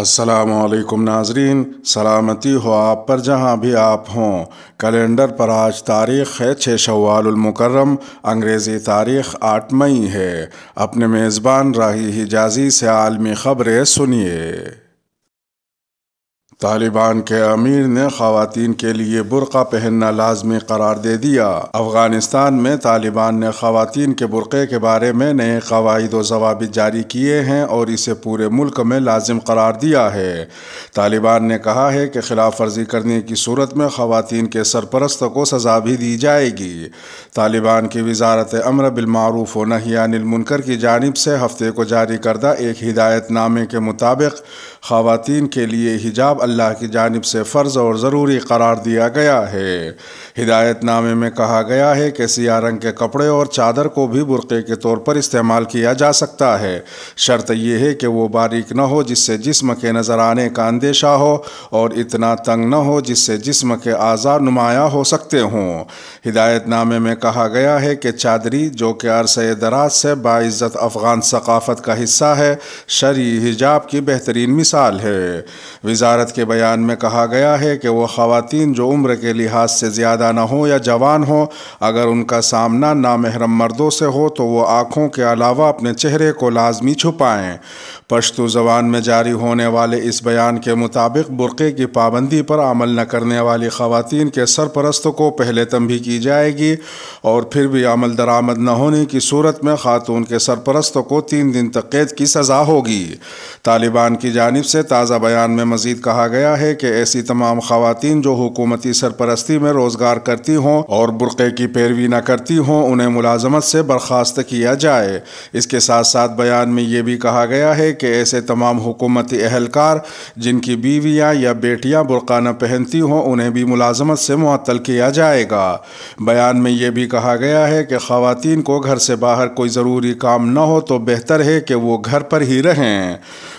असलकुम नाजरीन सलामती हो आप पर जहाँ भी आप हों कैलेंडर पर आज तारीख़ है छः शवालमकरम अंग्रेज़ी तारीख़ आठ मई है अपने मेज़बान राही हिजाजी से आलमी ख़बरें सुनिए तालिबान के अमीर ने खातन के लिए बुरका पहनना लाजमी करार दे दिया अफगानिस्तान में तालिबान ने खातन के बुरक़े के बारे में नए कवायद वाबित जारी किए हैं और इसे पूरे मुल्क में लाजिम करार दिया है तालिबान ने कहा है कि खिलाफ वर्जी करने की सूरत में खातन के सरपरस्त को सजा भी दी जाएगी तालिबान की वजारत अमर बिलमारूफ व नहियानमकर की जानब से हफ्ते को जारी करदा एक हिदायतनामे के मुताबिक खातन के लिए हिजाब अल्लाह की जानब से फ़र्ज़ और ज़रूरी करार दिया गया है हिदायत नामे में कहा गया है कि सिया रंग के कपड़े और चादर को भी बुरक़े के तौर पर इस्तेमाल किया जा सकता है शर्त यह है कि वो बारीक न हो जिससे जिसम के नज़र आने का अंदेशा हो और इतना तंग न हो जिससे जिसम के आज़ार नुमाया हो सकते हों हिदायत नामे में कहा गया है कि चादरी जो कि अरसे दराज से बाज़त अफ़गान सकाफ़त का हिस्सा है शरी हिजाब की बेहतरीन मिसाल है वजारत के बयान में कहा गया है कि वो ख़वातीन जो उम्र के लिहाज से ज़्यादा ना हो या जवान हो अगर उनका सामना नामहरम मर्दों से हो तो वो आँखों के अलावा अपने चेहरे को लाजमी छुपाएँ पश्तो ज़बान में जारी होने वाले इस बयान के मुताबिक बुरक़े की पाबंदी पर अमल न करने वाली ख़वातीन के सरपरस्त को पहले तंबी की जाएगी और फिर भी अमल दरामद न होने की सूरत में खातून के सरपरस्त को तीन दिन तक कैद की सज़ा होगी तालिबान की जानब से ताज़ा बयान में मज़ीद कहा गया है कि ऐसी तमाम खातन जो हुकूमती सरपरस्ती में रोजगार करती हों और बुरक़े की पैरवी न करती हों उन्हें मुलाजमत से बर्खास्त किया जाए इसके साथ साथ बयान में ये भी कहा गया है कि ऐसे तमाम हुकूमती अहलकार जिनकी बीवियाँ या बेटियाँ बुरका न पहनती हों उन्हें भी मुलाजमत से मुअतल किया जाएगा बयान में यह भी कहा गया है कि खातन को घर से बाहर कोई ज़रूरी काम न हो तो बेहतर है कि वो घर पर ही रहें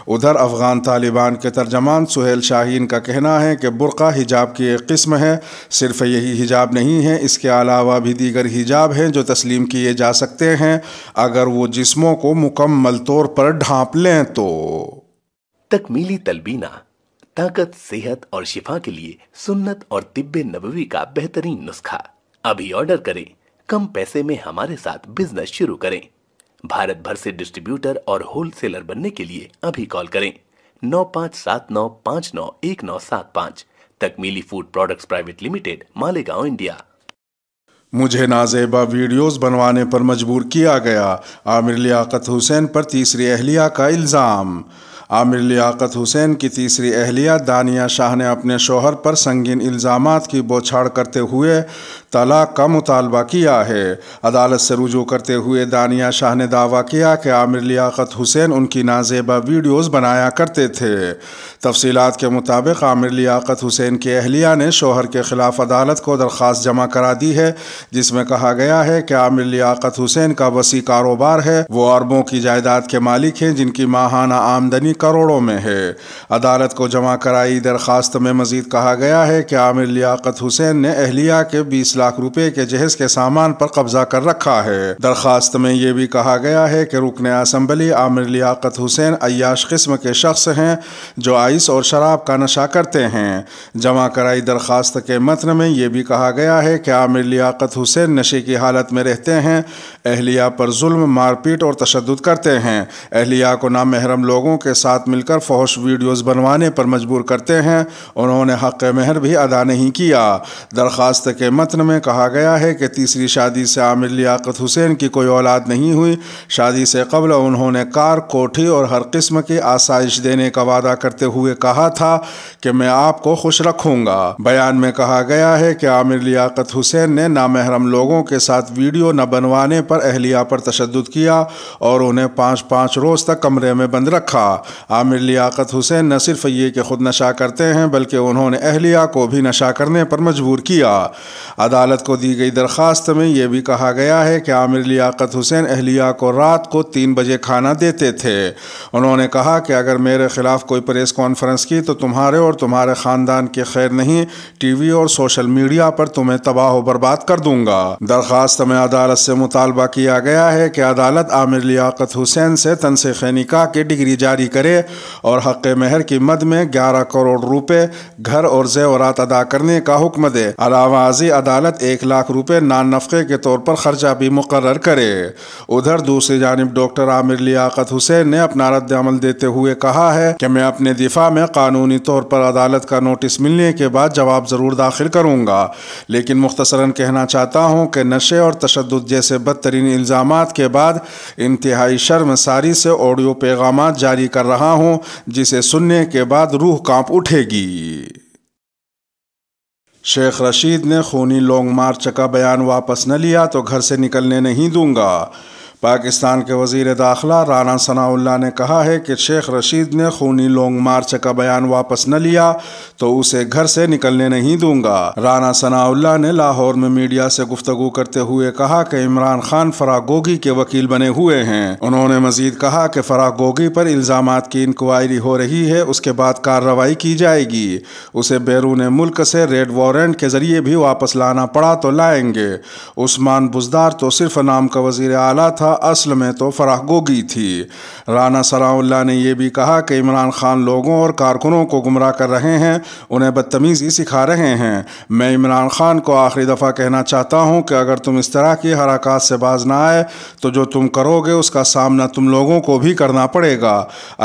उधर अफ़गान तालिबान के तर्जमान सुहेल शाहीन का कहना है कि बुरका हिजाब की एक किस्म है सिर्फ यही हिजाब नहीं है इसके अलावा भी दीगर हिजाब हैं जो तस्लीम किए जा सकते हैं अगर वो जिस्मों को मुकम्मल तौर पर ढांप लें तो तकमीली तलबीना ताकत सेहत और शिफा के लिए सुन्नत और तिब्ब नबी का बेहतरीन नुस्खा अभी ऑर्डर करें कम पैसे में हमारे साथ बिजनेस शुरू करें भारत भर से डिस्ट्रीब्यूटर और होलसेलर बनने के लिए अभी कॉल करें नौ पाँच सात नौ पाँच नौ एक नौ सात पाँच तकमीली food products private limited Malegaon India मुझे नाजेबा वीडियोस बनवाने पर मजबूर किया गया आमिर लियाकत हुसैन पर तीसरी अहलिया का इल्ज़ाम आमिर लियाकत हुसैन की तीसरी अहलिया दानिया शाह ने अपने शोहर पर संगीन इल्ज़ाम की बौछाड़ करते हुए तलाक का मुतालबा किया है अदालत से रुजू करते हुए दानिया शाह ने दावा किया कि आमिर लियाकत हुसैन उनकी नाजेबा वीडियोस बनाया करते थे तफसीत के मुताबिक आमिर लियाकत हुसैन की अहलिया ने शोहर के ख़िलाफ़ अदालत को दरख्वास्त जमा करा दी है जिसमें कहा गया है कि आमिर लियाकत हुसैन का वसी कारोबार है वो अरबों की जायदाद के मालिक हैं जिनकी माहाना आमदनी करोड़ों में है अदालत को जमा कराई दरख्वास्त में मज़ीद कहा गया है कि आमिर लियाकत हुसैन ने अहलिया के बीस लाख रुपए के जहेज के सामान पर कब्जा कर रखा है दरखास्त में यह भी कहा गया है कि रुकन असम्बली आमिर लियाकत हुसैन अयाश किस्म के शख्स हैं जो आइस और शराब का नशा करते हैं जमा कराई दरखास्त के मतन में यह भी कहा गया है कि आमिर लियाकत हुसैन नशे की हालत में रहते हैं अहलिया पर जुल्म मारपीट और तशद करते हैं अहलिया को नामहरम लोगों के साथ मिलकर फौश वीडियोज़ बनवाने पर मजबूर करते हैं उन्होंने हक मेहर भी अदा नहीं किया दरखास्त के मतन में कहा गया है कि तीसरी शादी से आमिर लियाकत हुसैन की कोई औलाद नहीं हुई शादी से कबल उन्होंने कार कोठी और हर किस्म की आसाइश देने का वादा करते हुए कहा था कि मैं आपको खुश रखूंगा बयान में कहा गया है कि आमिर लियाकत हुसैन ने नामहरम लोगों के साथ वीडियो न बनवाने पर अहलिया पर तशद किया और उन्हें पाँच पाँच रोज़ तक कमरे में बंद रखा आमिर लियाकत हुसैन न सिर्फ ये कि खुद नशा करते हैं बल्कि उन्होंने अहलिया को भी नशा करने पर मजबूर किया अदा अदालत को दी गई दरख्वास्त में यह भी कहा गया है कि आमिर लियाकत हुसैन अहलिया को रात को तीन बजे खाना देते थे उन्होंने कहा कि अगर मेरे ख़िलाफ़ कोई प्रेस कॉन्फ्रेंस की तो तुम्हारे और तुम्हारे ख़ानदान की खैर नहीं टीवी और सोशल मीडिया पर तुम्हें तबाह बर्बाद कर दूंगा दरख्वास्त में अदालत से मुतालबा किया गया है कि अदालत आमिर लियाकत हुसैन से तनसख निका की डिग्री जारी करे और हक़ महर की मद में ग्यारह करोड़ रुपए घर और जेवरात अदा करने का हुक्म दे अलावा अदालत तहत एक लाख रुपए नान नफे के तौर पर खर्चा भी मुकर करे उधर दूसरी जानब डॉक्टर आमिर लियाकत हुसैन ने अपना रद्दमल देते हुए कहा है कि मैं अपने दिफा में कानूनी तौर पर अदालत का नोटिस मिलने के बाद जवाब ज़रूर दाखिल करूँगा लेकिन मुख्तसरा कहना चाहता हूँ कि नशे और तशद जैसे बदतरीन इल्ज़ाम के बाद इंतहाई शर्म सारी से ऑडियो पैगाम जारी कर रहा हूँ जिसे सुनने के बाद रूह कांप उठेगी शेख रशीद ने खूनी लॉन्ग मार्च का बयान वापस न लिया तो घर से निकलने नहीं दूंगा पाकिस्तान के वजीर दाखिला राना सनाउल्ला ने कहा है कि शेख रशीद ने खूनी लॉन्ग मार्च का बयान वापस न लिया तो उसे घर से निकलने नहीं दूंगा राना सनाउल्ला ने लाहौर में मीडिया से गुफ्तगु करते हुए कहा कि इमरान खान फरागोगी के वकील बने हुए हैं उन्होंने मजीद कहा कि फरागोगी पर इल्ज़ाम की इंक्वायरी हो रही है उसके बाद कार्रवाई की जाएगी उसे बैरून मुल्क से रेड वारंट के जरिए भी वापस लाना पड़ा तो लाएंगे उस्मान बुजदार तो सिर्फ नाम का वजीर आला था असल में तो फराह गोगी थी राना सराउल्ला ने यह भी कहा कि इमरान खान लोगों और कारकुनों को गुमराह कर रहे हैं उन्हें बदतमीज़ी सिखा रहे हैं मैं इमरान खान को आखिरी दफ़ा कहना चाहता हूँ कि अगर तुम इस तरह की हरकत से बाज ना आए तो जो तुम करोगे उसका सामना तुम लोगों को भी करना पड़ेगा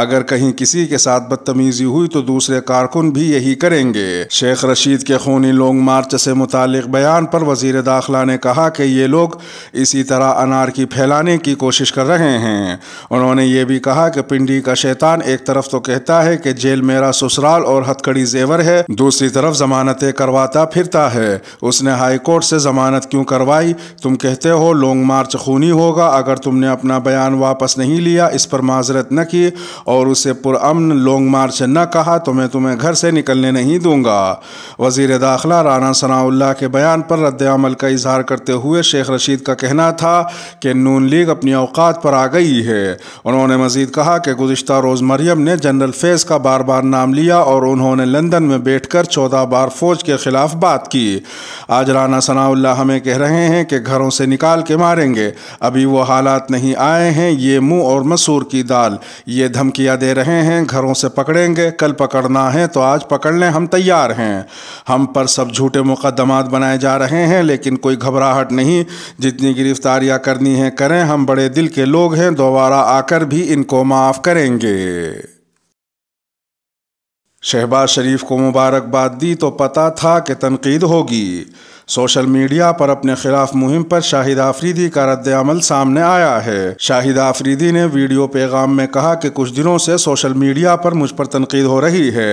अगर कहीं किसी के साथ बदतमीज़ी हुई तो दूसरे कारकुन भी यही करेंगे शेख रशीद के खूनी लॉन्ग मार्च से मुतल बयान पर वजीर दाखिला ने कहा कि ये लोग इसी तरह अनार की फैलाने की कोशिश कर रहे हैं उन्होंने ये भी कहा कि पिंडी का शैतान एक तरफ तो कहता है कि जेल मेरा ससुराल और हथकड़ी जेवर है दूसरी तरफ जमानतें करवाता फिरता है उसने हाईकोर्ट से जमानत क्यों करवाई तुम कहते हो लॉन्ग मार्च खूनी होगा अगर तुमने अपना बयान वापस नहीं लिया इस पर माजरत न की और उसे पुरान लॉन्ग मार्च न कहा तो मैं तुम्हें घर से निकलने नहीं दूंगा वजीर दाखिला राना सनाउल्ला के बयान पर रद्द अमल का इजहार करते हुए शेख रशीद का कहना था कि नून लीग मुताबिक अपनी अवकात पर आ गई है उन्होंने मजीद कहा कि गुज्त रोज़ मरियम ने जनरल फेज़ का बार बार नाम लिया और उन्होंने लंदन में बैठ कर चौदह बार फौज के खिलाफ बात की आज राना सनाउल्ला हमें कह रहे हैं कि घरों से निकाल के मारेंगे अभी वो हालात नहीं आए हैं ये मुँह और मसूर की दाल ये धमकियाँ दे रहे हैं घरों से पकड़ेंगे कल पकड़ना है तो आज पकड़ने हम तैयार हैं हम पर सब झूठे मुकदमात बनाए जा रहे हैं लेकिन कोई घबराहट नहीं जितनी गिरफ्तारियां करनी है करें हम हम बड़े दिल के लोग हैं दोबारा आकर भी इनको माफ़ करेंगे शहबाज शरीफ को मुबारकबाद दी तो पता था कि तनकीद होगी सोशल मीडिया पर अपने खिलाफ मुहिम पर शाहिद आफरीदी का अमल सामने आया है शाहिद आफरीदी ने वीडियो पैगाम में कहा कि कुछ दिनों से सोशल मीडिया पर मुझ पर तनकीद हो रही है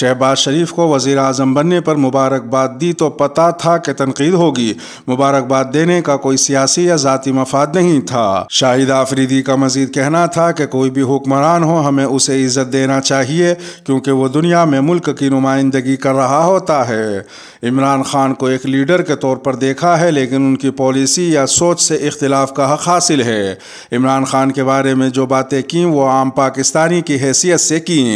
शहबाज शरीफ को वजीर अजम बनने पर मुबारकबाद दी तो पता था कि तनकीद होगी मुबारकबाद देने का कोई सियासी या ज़ाती मफाद नहीं था शाहिद आफरीदी का मजीद कहना था कि कोई भी हुक्मरान हो हमें उसे इज्जत देना चाहिए क्योंकि वो दुनिया में मुल्क की नुमाइंदगी कर रहा होता है इमरान खान को एक लीडर लीडर के तौर पर देखा है लेकिन उनकी पॉलिसी या सोच से इख्तलाफ का हक हासिल है इमरान खान के बारे में जो बातें कं वो आम पाकिस्तानी की हैसियत से कं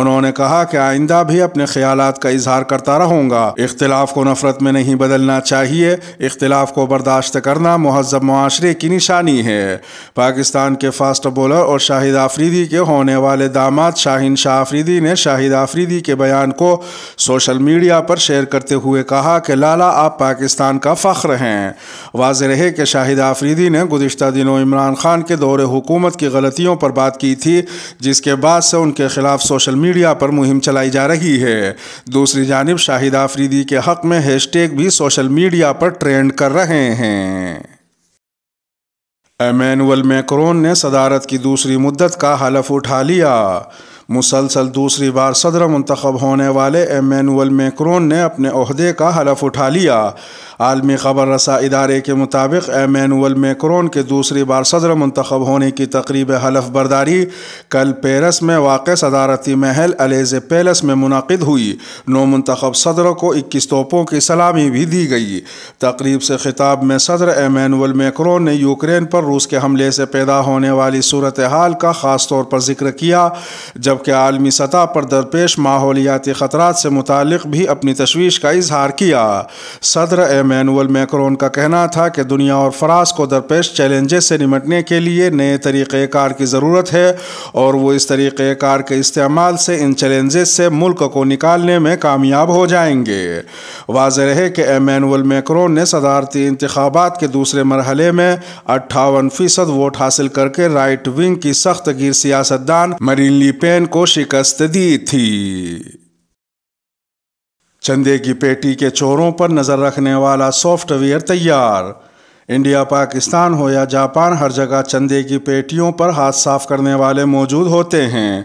उन्होंने कहा कि आइंदा भी अपने ख्याल का इजहार करता रहूँगा इख्तलाफ को नफरत में नहीं बदलना चाहिए इख्तलाफ को बर्दाश्त करना महजब माशरे की निशानी है पाकिस्तान के फास्ट बॉलर और शाहिद आफरीदी के होने वाले दामाद शाहिन शाह आफरीदी ने शाहिद आफरीदी के बयान को सोशल मीडिया पर शेयर करते हुए कहा कि लाला आप पाकिस्तान का फ़ख्र हैं वाज रहे कि शाहिद आफरीदी ने गुज्त दिनों इमरान खान के दौरे हुकूमत की गलतियों पर बात की थी जिसके बाद से उनके खिलाफ सोशल मीडिया पर मुहिम चलाई जा रही है दूसरी जानब शाहिद आफरीदी के हक़ में हैशटैग भी सोशल मीडिया पर ट्रेंड कर रहे हैं एमैनुअल मैक्रोन ने सदारत की दूसरी मुद्दत का हलफ उठा लिया मुसलसल दूसरी बार सदर मंतखब होने वाले एमैनुअल मैक्रोन ने अपने अहदे का हलफ उठा लिया आलमी खबर रसा इदारे के मुताबिक एमैनुअल मैक्रोन के दूसरी बार सदर मंतखब होने की तकरीब हलफ बर्दारी कल पेरस में वाक़ सदारती महल अलेज पैलेस में मुनद हुई नौ मंतखब सदर को इक्कीस तोपों की सलामी भी दी गई तकरीब से खिताब में सदर एमैनुअल मैक्रोन ने यूक्रेन पर रूस के हमले से पैदा होने वाली सूरत हाल का ख़ास तौर पर जिक्र किया जब जबकि आलमी सतह पर दरपेश माहौलियाती ख़तरा से मुतक भी अपनी तशवीश का इजहार किया सदर एमैनुअल मैक्रोन का कहना था कि दुनिया और फ्रांस को दरपेश चैलेंजेस से निमटने के लिए नए तरीक़ार की ज़रूरत है और वो इस तरीक़ार के इस्तेमाल से इन चैलेंजेस से मुल्क को निकालने में कामयाब हो जाएंगे वाज रहे कि एमैनुअल मैक्रोन ने सदारती इंतबात के दूसरे मरहले में अट्ठावन फ़ीसद वोट हासिल करके राइट विंग की सख्त गिर सियासतदान मरीन ली पेन को शिकस्त दी थी चंदे की पेटी के चोरों पर नजर रखने वाला सॉफ्टवेयर तैयार इंडिया पाकिस्तान हो या जापान हर जगह चंदे की पेटियों पर हाथ साफ करने वाले मौजूद होते हैं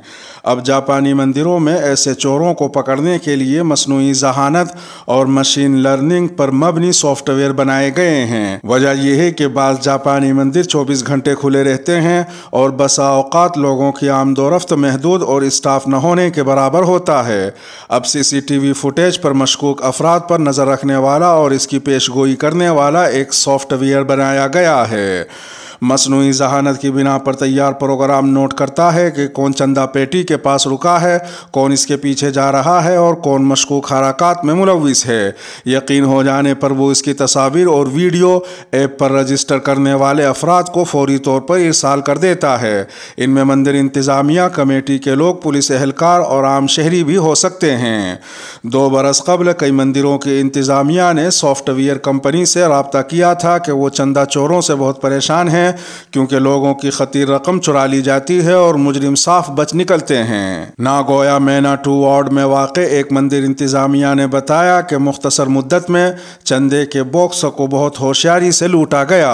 अब जापानी मंदिरों में ऐसे चोरों को पकड़ने के लिए मसनू जहानत और मशीन लर्निंग पर मबनी सॉफ्टवेयर बनाए गए हैं वजह यह है कि बाद जापानी मंदिर 24 घंटे खुले रहते हैं और बसाओकात लोगों की आमदोरफ्त महदूद और स्टाफ न होने के बराबर होता है अब सीसीटीवी फुटेज पर मशकूक अफराद पर नज़र रखने वाला और इसकी पेशगोई करने वाला एक सॉफ्टवेयर लेयर बनाया गया है मसनू जहानत की बिना पर तैयार प्रोग्राम नोट करता है कि कौन चंदा पेटी के पास रुका है कौन इसके पीछे जा रहा है और कौन मशकूक हरकत में मुलविस है यकीन हो जाने पर वो इसकी तस्वीर और वीडियो ऐप पर रजिस्टर करने वाले अफराद को फौरी तौर पर इरसाल कर देता है इनमें मंदिर इंतज़ामिया कमेटी के लोग पुलिस एहलकार और आम शहरी भी हो सकते हैं दो बरस कबल कई मंदिरों की इंतज़ामिया ने सॉफ्टवेयर कंपनी से रबता किया था कि वो चंदा चोरों से बहुत परेशान हैं हैं क्योंकि लोगों की खतीर रकम चुरा ली जाती है और मुजरिम साफ बच निकलते हैं नागोया मैना टू वार्ड में वाक़ एक मंदिर इंतज़ामिया ने बताया कि मुख्तसर मुद्दत में चंदे के बॉक्स को बहुत होशियारी से लूटा गया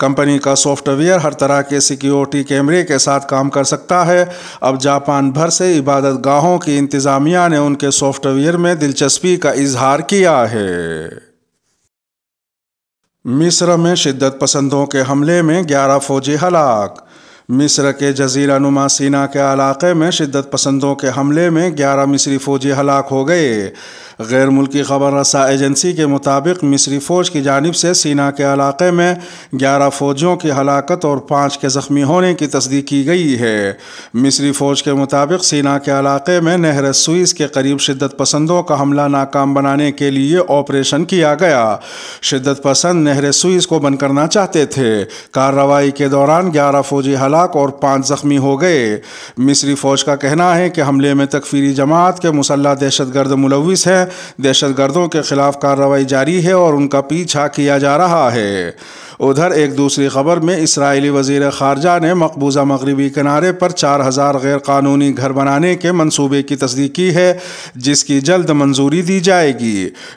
कंपनी का सॉफ्टवेयर हर तरह के सिक्योरिटी कैमरे के साथ काम कर सकता है अब जापान भर से इबादत गाहों की इंतज़ामिया ने उनके सॉफ्टवेयर में दिलचस्पी का इजहार किया है मिस्र में शिद्दत पसंदों के हमले में 11 फौजी हलाक मिस्र के जजीरा नुमा सीना के इलाके में शिद्दत पसंदों के हमले में 11 मिस्री फौजी हलाक हो गए गैर मुल्की खबर रसा एजेंसी के मुताबिक मिस्री फ़ौज की जानब से सीना के इलाके में ग्यारह फ़ौजियों की हलाकत और पाँच के ज़ख्मी होने की तस्दीक की गई है मिस्री फ़ौज के मुताबिक सीना के इलाके में नहर सुइस के करीब शिदत पसंदों का हमला नाकाम बनाने के लिए ऑपरेशन किया गया शिदत पसंद नहर सुइस को बंद करना चाहते थे कार्रवाई के दौरान ग्यारह फ़ौजी हलाक और पाँच ज़ख्मी हो गए मिस्री फ़ौज का कहना है कि हमले में तकफीरी जमात के मुसल्ह दहशत गर्द मुलविस हैं दहशतगर्दों के खिलाफ कार्रवाई जारी है और उनका पीछा किया जा रहा है उधर एक दूसरी खबर में इसराइली वजीर खारजा ने मकबूजा मगरबी किनारे पर चार हज़ार ग़ैर कानूनी घर बनाने के मनसूबे की तस्दीक की है जिसकी जल्द मंजूरी दी जाएगी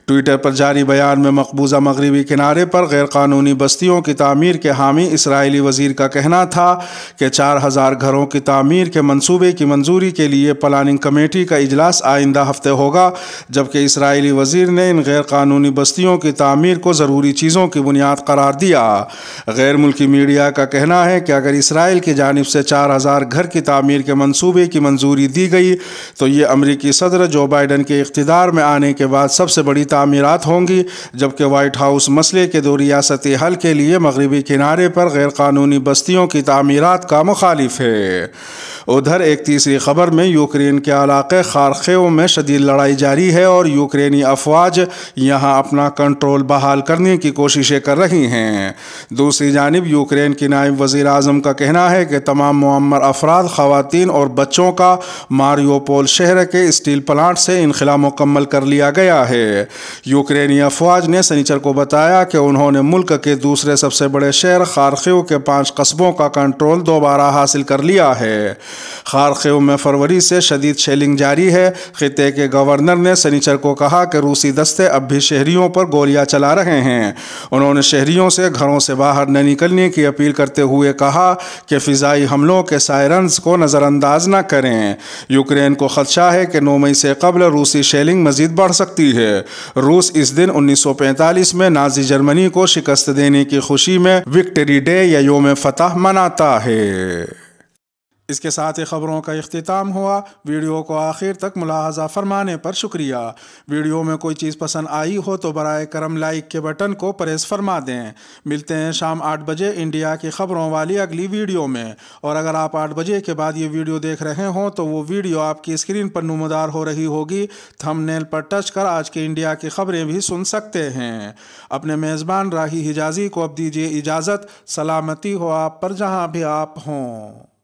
ट्विटर पर जारी बयान में मकबूजा मगरबी किनारे पर गैर क़ानूनी बस्तियों की तमीर के हामी इसराइली वजीर का कहना था कि चार हज़ार घरों की तमीर के मनसूबे की मंजूरी के लिए प्लानिंग कमेटी का इजलास आइंदा हफ्ते होगा जबकि इसराइली वजीर ने इन गैर कानूनी बस्तियों की तमीर को ज़रूरी चीज़ों की बुनियाद करार दिया गैर मुल्की मीडिया का कहना है कि अगर इसराइल की जानब से चार हज़ार घर की तमीर के मनसूबे की मंजूरी दी गई तो ये अमरीकी सदर जो बाइडन के इकतदार में आने के बाद सबसे बड़ी तमीरत होंगी जबकि वाइट हाउस मसले के दो रियासती हल के लिए मगरबी किनारे पर गैरकानूनी बस्तियों की तमीरत का मुखालिफ है उधर एक तीसरी खबर में यूक्रेन के इलाके खारखेव में शदीद लड़ाई जारी है और यूक्रेनी अफवाज यहाँ अपना कंट्रोल बहाल करने की कोशिशें कर रही हैं दूसरी जानब यूक्रेन की नायब वज़ी अजम का कहना है कि तमाम मम्मर अफराद ख़वान और बच्चों का मारियोपोल शहर के स्टील प्लांट से इनखिला मुकम्मल कर लिया गया है यूक्रेनी अफवाज ने सनीचर को बताया कि उन्होंने मुल्क के दूसरे सबसे बड़े शहर खारखेव के पाँच कस्बों का कंट्रोल दोबारा हासिल कर लिया है खार खेव में फरवरी से शदीद शेलिंग जारी है खिते के गवर्नर ने सनीचर को कहा कि रूसी दस्ते अब भी शहरीों पर गोलियां चला रहे हैं उन्होंने शहरीों से घरों से बाहर न निकलने की अपील करते हुए कहा कि फ़िज़ाई हमलों के सायरनस को नज़रअंदाज न करें यूक्रेन को खदशा है कि नौ मई से कबल रूसी शेलिंग मजीद बढ़ सकती है रूस इस दिन पैंतालीस में नाजी जर्मनी को शिकस्त देने की खुशी में विक्ट्री डे या योम फतह मनाता है इसके साथ ही ख़बरों का अख्ताम हुआ वीडियो को आखिर तक मुलाजा फरमाने पर शुक्रिया वीडियो में कोई चीज़ पसंद आई हो तो बर करम लाइक के बटन को प्रेस फरमा दें मिलते हैं शाम आठ बजे इंडिया की ख़बरों वाली अगली वीडियो में और अगर आप आठ बजे के बाद ये वीडियो देख रहे हों तो वो वीडियो आपकी स्क्रीन पर नमदार हो रही होगी थमनेल पर टच कर आज के इंडिया की ख़बरें भी सुन सकते हैं अपने मेज़बान राही हिजाजी को अब दीजिए इजाज़त सलामती हो आप पर जहाँ भी आप हों